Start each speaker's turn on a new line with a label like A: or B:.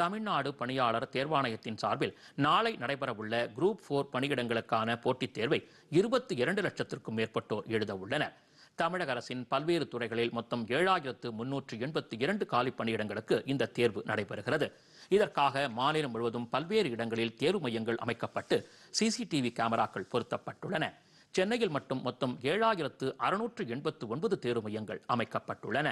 A: தமிழ்நாடு பணியாளர் தேர்வாணையத்தின் சார்பில் நாளை நடைபெறவுள்ள குரூப் போர் பணியிடங்களுக்கான போட்டித் தேர்வை இருபத்தி இரண்டு லட்சத்திற்கும் மேற்பட்டோர் எழுத உள்ளனர் தமிழக அரசின் பல்வேறு துறைகளில் மொத்தம் ஏழாயிரத்து முன்னூற்று எண்பத்தி இரண்டு காலி பணியிடங்களுக்கு இந்த தேர்வு நடைபெறுகிறது இதற்காக மாநிலம் முழுவதும் பல்வேறு இடங்களில் தேர்வு மையங்கள் அமைக்கப்பட்டு சிசிடிவி கேமராக்கள் பொருத்தப்பட்டுள்ளன சென்னையில் மட்டும் மொத்தம் ஏழாயிரத்து அறுநூற்று எண்பத்து ஒன்பது தேர்வு மையங்கள் அமைக்கப்பட்டுள்ளன